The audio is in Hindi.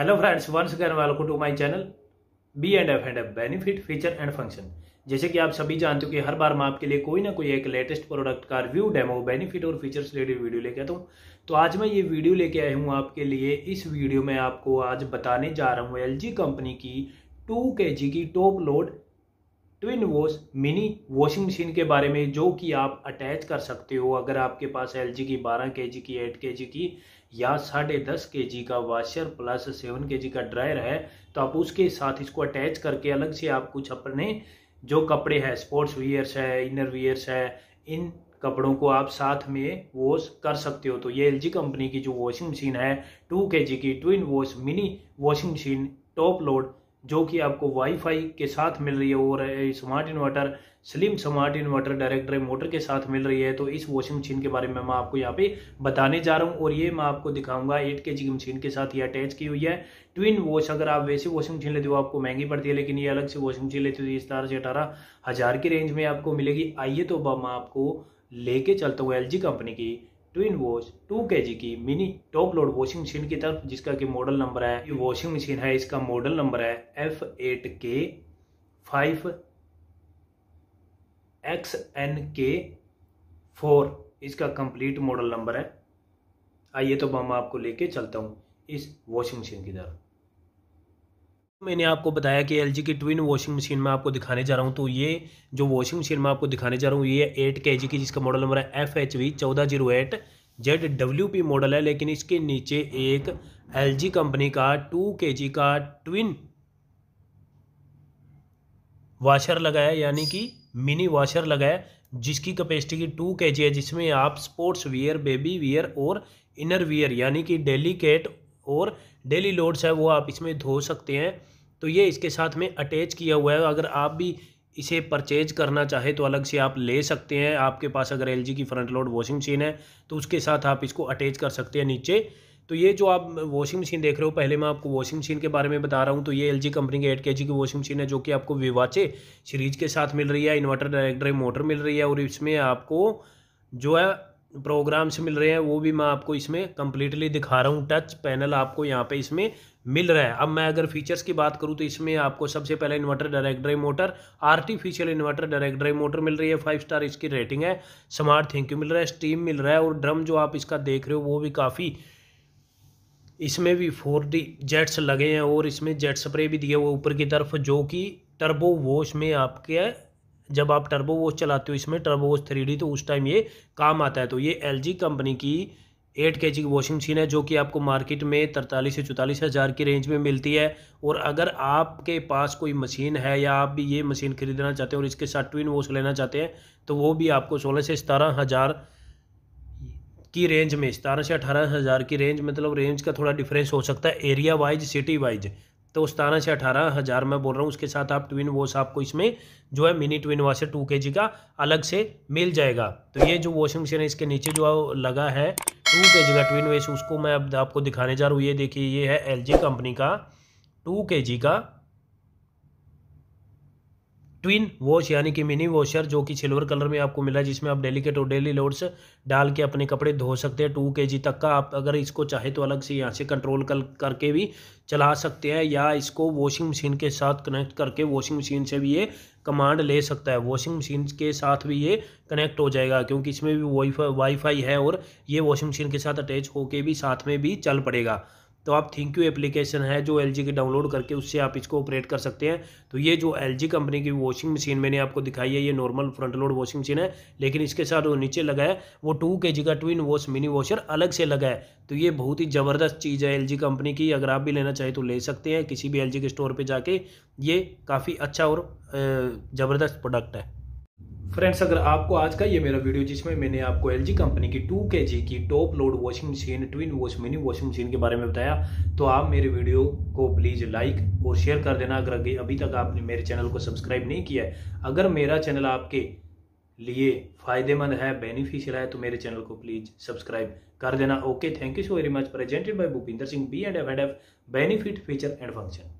hello friends once again welcome to my channel B and F and F benefit feature and function जैसे कि आप सभी जानते हो कि हर बार मैं आपके लिए कोई ना कोई एक लेटेस्ट प्रोडक्ट का रिव्यू डेमो बेनिफिट और फीचर्स रिलेटेड वीडियो लेके आता हूँ तो आज मैं ये वीडियो लेके आया हूँ आपके लिए इस वीडियो में आपको आज बताने जा रहा हूँ एल कंपनी की टू के की top load twin wash mini washing machine के बारे में जो कि आप अटैच कर सकते हो अगर आपके पास एल की बारह के जी की एट के जी की या साढ़े दस के जी का वाशर प्लस सेवन के जी का ड्रायर है तो आप उसके साथ इसको अटैच करके अलग से आप कुछ अपने जो कपड़े हैं स्पोर्ट्स वियर्स है इनर वियर्स है इन कपड़ों को आप साथ में वॉश कर सकते हो तो ये एल कंपनी की जो वॉशिंग मशीन है टू के जी की twin wash mini washing machine top load जो कि आपको वाईफाई के साथ मिल रही है और smart inverter slim smart inverter direct drive motor के साथ मिल रही है तो इस वॉशिंग मशीन के बारे में मैं आपको यहाँ पे बताने जा रहा हूँ और ये मैं आपको दिखाऊंगा एट के की मशीन के साथ ये अटैच की हुई है ट्विन वॉश अगर आप वैसे वॉशिंग मशीन लेते हो आपको महंगी पड़ती है लेकिन ये अलग से वॉशिंग मशीन लेते हो तो इस तरह सतारह से अठारह हज़ार की रेंज में आपको मिलेगी आइए तो मैं आपको लेके चलता हूँ एल कंपनी की ट्विन वॉश टू के की mini top load washing machine की तरफ जिसका कि मॉडल नंबर है ये वॉशिंग मशीन है इसका मॉडल नंबर है F eight K five X N K four इसका कंप्लीट मॉडल नंबर है आइए तो मैं आपको लेके चलता हूँ इस वॉशिंग मशीन की तरफ मैंने आपको बताया कि एल की ट्विन वॉशिंग मशीन में आपको दिखाने जा रहा हूँ तो ये जो वॉशिंग मशीन में आपको दिखाने जा रहा हूँ ये एट के की जिसका मॉडल नंबर है एफ एच वी चौदह zero eight Z W P model है लेकिन इसके नीचे एक एल कंपनी का टू के का ट्विन वाशर लगाया यानी कि मिनी वाशर लगाया जिसकी कैपेसिटी की टू के है जिसमें आप स्पोर्ट्स वियर बेबी वियर और इनर वियर यानी कि डेलीकेट और डेली लोड्स है वो आप इसमें धो सकते हैं तो ये इसके साथ में अटैच किया हुआ है अगर आप भी इसे परचेज करना चाहे तो अलग से आप ले सकते हैं आपके पास अगर एल की फ्रंट लोड वॉशिंग मशीन है तो उसके साथ आप इसको अटैच कर सकते हैं नीचे तो ये जो आप वॉशिंग मशीन देख रहे हो पहले मैं आपको वॉशिंग मशीन के बारे में बता रहा हूँ तो ये एल कंपनी की एट के की वॉशिंग मशीन है जो कि आपको विवाचे सीरीज के साथ मिल रही है इन्वर्टर डायरेक्ट ड्राइव मोटर मिल रही है और इसमें आपको जो है प्रोग्राम्स मिल रहे हैं वो भी मैं आपको इसमें कम्प्लीटली दिखा रहा हूँ टच पैनल आपको यहाँ पे इसमें मिल रहा है अब मैं अगर फीचर्स की बात करूँ तो इसमें आपको सबसे पहले inverter direct drive motor artificial inverter direct drive motor मिल रही है फाइव स्टार इसकी रेटिंग है स्मार्ट थिंक मिल रहा है स्टीम मिल रहा है और ड्रम जो आप इसका देख रहे हो वो भी काफ़ी इसमें भी फोर डी जेट्स लगे हैं और इसमें जेट स्प्रे भी दिए हुए ऊपर की तरफ जो कि टर्बो वॉश में आपके जब आप टर्बो वॉच चलाते हो इसमें टर्बो वॉच थ्री तो उस टाइम ये काम आता है तो ये एल कंपनी की एट के जी की वॉशिंग मशीन है जो कि आपको मार्केट में तरतालीस से चौतालीस हज़ार की रेंज में मिलती है और अगर आपके पास कोई मशीन है या आप भी ये मशीन खरीदना चाहते हैं और इसके साथ ट्विन वॉश लेना चाहते हैं तो वो भी आपको सोलह से सतारह हज़ार की रेंज में सतारह से अठारह हज़ार की रेंज मतलब रेंज का थोड़ा डिफरेंस हो सकता है एरिया वाइज सिटी वाइज तो सतारह से अठारह हज़ार मैं बोल रहा हूँ उसके साथ आप ट्विन वॉश आपको इसमें जो है मिनी ट्विन वॉश है टू के का अलग से मिल जाएगा तो ये जो वॉशिंग मशीन है इसके नीचे जो लगा है टू के का ट्विन वॉश उसको मैं अब आपको दिखाने जा रहा हूँ ये देखिए ये है एल कंपनी का टू के का ट्विन वॉश यानी कि मिनी वॉशर जो कि सिल्वर कलर में आपको मिला जिसमें आप डेलीकेट और डेली लोड्स डाल के अपने कपड़े धो सकते हैं टू के जी तक का आप अगर इसको चाहे तो अलग से यहाँ से कंट्रोल कर करके भी चला सकते हैं या इसको वॉशिंग मशीन के साथ कनेक्ट करके वॉशिंग मशीन से भी ये कमांड ले सकता है वॉशिंग मशीन के साथ भी ये कनेक्ट हो जाएगा क्योंकि इसमें भी वाईफाई वाईफाई है और ये वॉशिंग मशीन के साथ अटैच होके भी साथ में भी चल पड़ेगा तो आप थिंक यू एप्लीकेशन है जो एल की डाउनलोड करके उससे आप इसको ऑपरेट कर सकते हैं तो ये जो एल कंपनी की वॉशिंग मशीन मैंने आपको दिखाई है ये normal front load washing machine है लेकिन इसके साथ वो नीचे लगा है वो टू के का ट्विन वॉश मिनी वॉशर अलग से लगा है तो ये बहुत ही ज़बरदस्त चीज़ है एल कंपनी की अगर आप भी लेना चाहें तो ले सकते हैं किसी भी एल के स्टोर पर जाके ये काफ़ी अच्छा और ज़बरदस्त प्रोडक्ट है फ्रेंड्स अगर आपको आज का ये मेरा वीडियो जिसमें मैंने आपको एल कंपनी की टू के की top load washing machine twin wash mini washing machine के बारे में बताया तो आप मेरे वीडियो को प्लीज़ लाइक और शेयर कर देना अगर अभी तक आपने मेरे चैनल को सब्सक्राइब नहीं किया है अगर मेरा चैनल आपके लिए फ़ायदेमंद है बेनिफिशियल है तो मेरे चैनल को प्लीज़ सब्सक्राइब कर देना okay thank you so very much presented by Bhupinder Singh B and F and F benefit feature and function